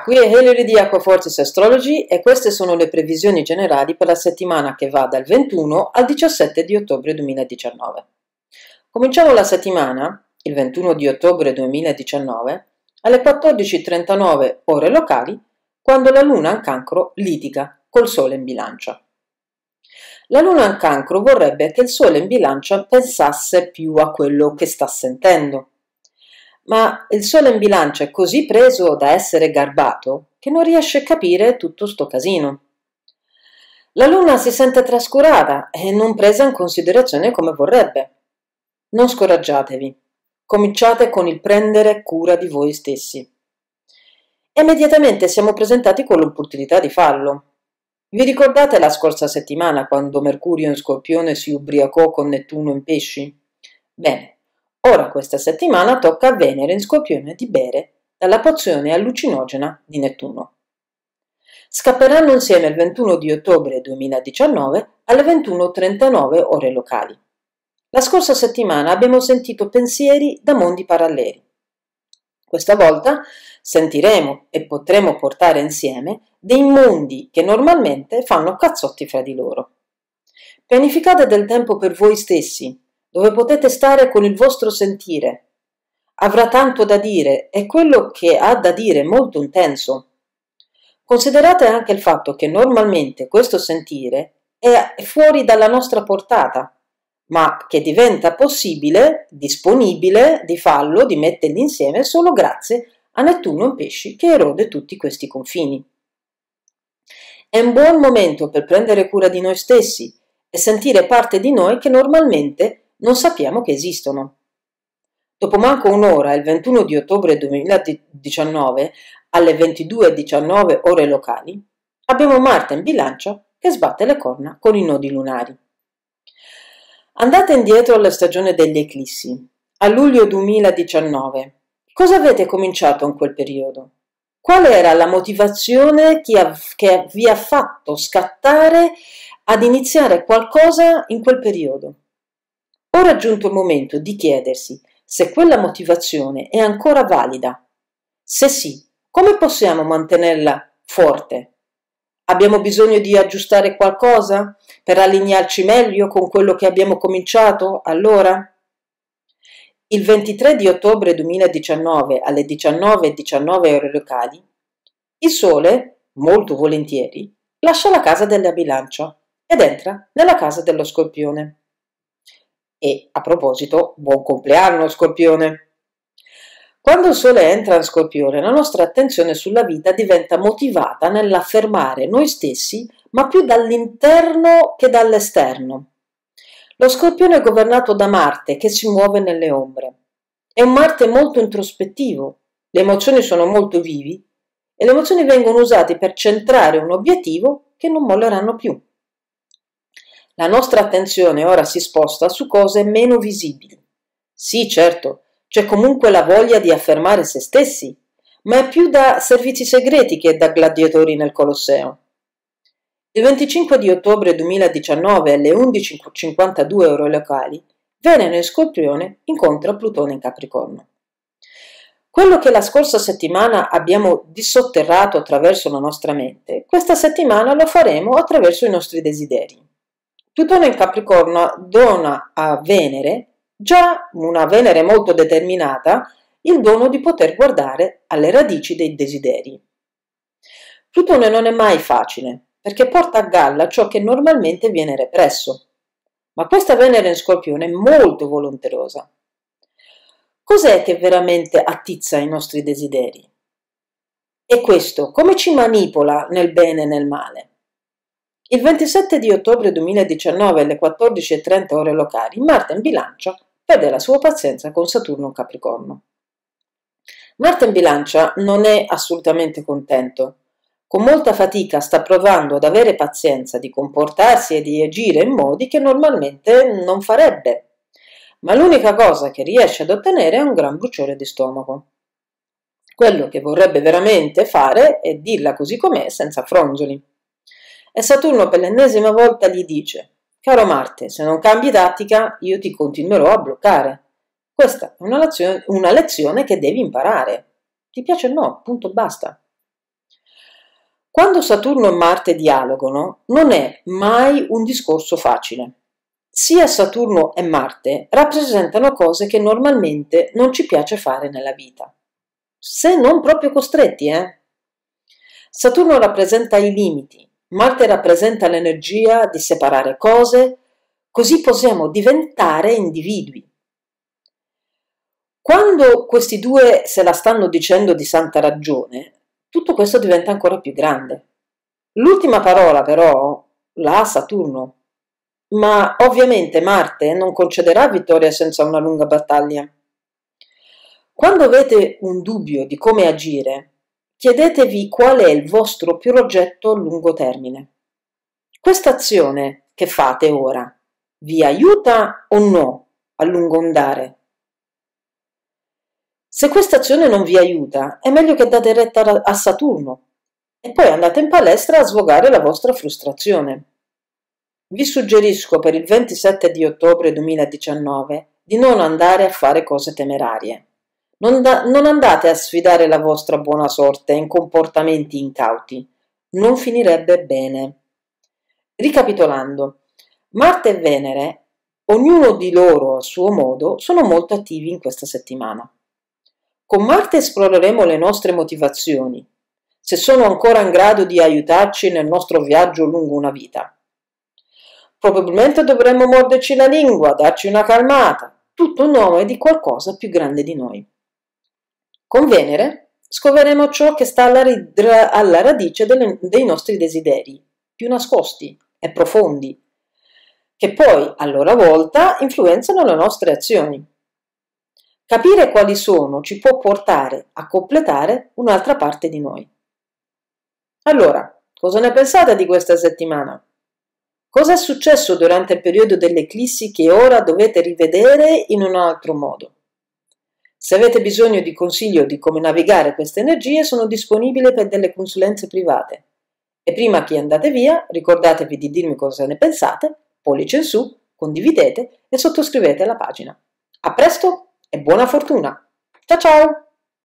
qui è Hilary di Aquafortis Astrology e queste sono le previsioni generali per la settimana che va dal 21 al 17 di ottobre 2019. Cominciamo la settimana, il 21 di ottobre 2019, alle 14.39 ore locali, quando la Luna in cancro litiga col Sole in bilancia. La Luna in cancro vorrebbe che il Sole in bilancia pensasse più a quello che sta sentendo ma il sole in bilancia è così preso da essere garbato che non riesce a capire tutto sto casino. La luna si sente trascurata e non presa in considerazione come vorrebbe. Non scoraggiatevi, cominciate con il prendere cura di voi stessi. Immediatamente siamo presentati con l'opportunità di farlo. Vi ricordate la scorsa settimana quando Mercurio in Scorpione si ubriacò con Nettuno in Pesci? Bene, Ora questa settimana tocca a Venere in Scorpione di bere dalla pozione allucinogena di Nettuno. Scapperanno insieme il 21 di ottobre 2019 alle 21.39 ore locali. La scorsa settimana abbiamo sentito pensieri da mondi paralleli. Questa volta sentiremo e potremo portare insieme dei mondi che normalmente fanno cazzotti fra di loro. Pianificate del tempo per voi stessi, dove potete stare con il vostro sentire. Avrà tanto da dire e quello che ha da dire è molto intenso. Considerate anche il fatto che normalmente questo sentire è fuori dalla nostra portata, ma che diventa possibile, disponibile, di farlo, di metterli insieme solo grazie a Nettuno in pesci che erode tutti questi confini. È un buon momento per prendere cura di noi stessi e sentire parte di noi che normalmente è non sappiamo che esistono. Dopo manco un'ora, il 21 di ottobre 2019, alle 22.19 ore locali, abbiamo Marte in bilancia che sbatte le corna con i nodi lunari. Andate indietro alla stagione degli eclissi, a luglio 2019. Cosa avete cominciato in quel periodo? Qual era la motivazione che vi ha fatto scattare ad iniziare qualcosa in quel periodo? ora giunto il momento di chiedersi se quella motivazione è ancora valida. Se sì, come possiamo mantenerla forte? Abbiamo bisogno di aggiustare qualcosa per allinearci meglio con quello che abbiamo cominciato allora? Il 23 di ottobre 2019 alle 19.19 .19 ore locali, il sole, molto volentieri, lascia la casa della bilancia ed entra nella casa dello scorpione. E a proposito, buon compleanno Scorpione! Quando il Sole entra in Scorpione, la nostra attenzione sulla vita diventa motivata nell'affermare noi stessi, ma più dall'interno che dall'esterno. Lo Scorpione è governato da Marte che si muove nelle ombre. È un Marte molto introspettivo, le emozioni sono molto vivi e le emozioni vengono usate per centrare un obiettivo che non molleranno più. La nostra attenzione ora si sposta su cose meno visibili. Sì, certo, c'è comunque la voglia di affermare se stessi, ma è più da servizi segreti che da gladiatori nel Colosseo. Il 25 di ottobre 2019 alle 11.52 euro locali, Venere in Scorpione incontra Plutone in Capricorno. Quello che la scorsa settimana abbiamo dissotterrato attraverso la nostra mente, questa settimana lo faremo attraverso i nostri desideri. Plutone in Capricorno dona a Venere, già una Venere molto determinata, il dono di poter guardare alle radici dei desideri. Plutone non è mai facile, perché porta a galla ciò che normalmente viene represso. Ma questa Venere in Scorpione è molto volonterosa. Cos'è che veramente attizza i nostri desideri? E questo come ci manipola nel bene e nel male? Il 27 di ottobre 2019 alle 14.30 ore locali, Marte in bilancia vede la sua pazienza con Saturno in Capricorno. Marte in bilancia non è assolutamente contento. Con molta fatica sta provando ad avere pazienza di comportarsi e di agire in modi che normalmente non farebbe. Ma l'unica cosa che riesce ad ottenere è un gran bruciore di stomaco. Quello che vorrebbe veramente fare è dirla così com'è, senza fronzoli e Saturno per l'ennesima volta gli dice Caro Marte, se non cambi tattica io ti continuerò a bloccare. Questa è una lezione, una lezione che devi imparare. Ti piace o no, punto basta. Quando Saturno e Marte dialogano non è mai un discorso facile. Sia Saturno e Marte rappresentano cose che normalmente non ci piace fare nella vita. Se non proprio costretti, eh? Saturno rappresenta i limiti, Marte rappresenta l'energia di separare cose, così possiamo diventare individui. Quando questi due se la stanno dicendo di santa ragione, tutto questo diventa ancora più grande. L'ultima parola però la ha Saturno, ma ovviamente Marte non concederà vittoria senza una lunga battaglia. Quando avete un dubbio di come agire, chiedetevi qual è il vostro progetto a lungo termine. Questa azione che fate ora vi aiuta o no a lungo andare? Se questa azione non vi aiuta, è meglio che date retta a Saturno e poi andate in palestra a svogare la vostra frustrazione. Vi suggerisco per il 27 di ottobre 2019 di non andare a fare cose temerarie. Non, da, non andate a sfidare la vostra buona sorte in comportamenti incauti. Non finirebbe bene. Ricapitolando, Marte e Venere, ognuno di loro a suo modo, sono molto attivi in questa settimana. Con Marte esploreremo le nostre motivazioni, se sono ancora in grado di aiutarci nel nostro viaggio lungo una vita. Probabilmente dovremmo morderci la lingua, darci una calmata, tutto in nome di qualcosa più grande di noi. Con Venere scoveremo ciò che sta alla, ridra, alla radice delle, dei nostri desideri, più nascosti e profondi, che poi a loro volta influenzano le nostre azioni. Capire quali sono ci può portare a completare un'altra parte di noi. Allora, cosa ne pensate di questa settimana? Cosa è successo durante il periodo dell'eclissi che ora dovete rivedere in un altro modo? Se avete bisogno di consiglio di come navigare queste energie, sono disponibile per delle consulenze private. E prima che andate via, ricordatevi di dirmi cosa ne pensate, pollice in su, condividete e sottoscrivete la pagina. A presto e buona fortuna! Ciao ciao!